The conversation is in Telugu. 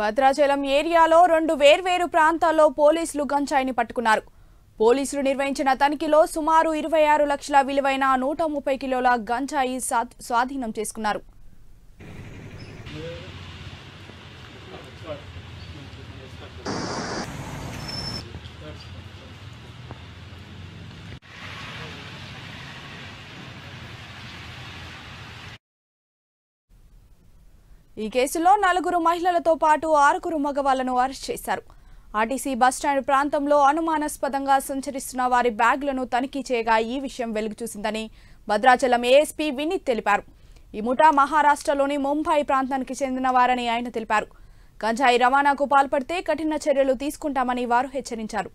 భద్రాచలం ఏరియాలో రెండు వేర్వేరు ప్రాంతాల్లో పోలీసులు గంజాయిని పట్టుకున్నారు పోలీసులు నిర్వహించిన తనిఖీలో సుమారు ఇరవై ఆరు లక్షల విలువైన నూట ముప్పై కిలోల గంజాయి స్వాధీనం చేసుకున్నారు ఈ కేసులో నలుగురు మహిళలతో పాటు ఆరుగురు మగవాళ్లను అరెస్ట్ చేశారు ఆర్టీసీ బస్టాండ్ ప్రాంతంలో అనుమానాస్పదంగా సంచరిస్తున్న వారి బ్యాగులను తనిఖీ చేయగా ఈ విషయం వెలుగుచూసిందని భద్రాచలం ఏఎస్పీ వినీత్ తెలిపారు ఈ ముఠా మహారాష్ట్రలోని ముంబై ప్రాంతానికి చెందిన వారని ఆయన తెలిపారు గంజాయి రవాణాకు పాల్పడితే కఠిన చర్యలు తీసుకుంటామని వారు హెచ్చరించారు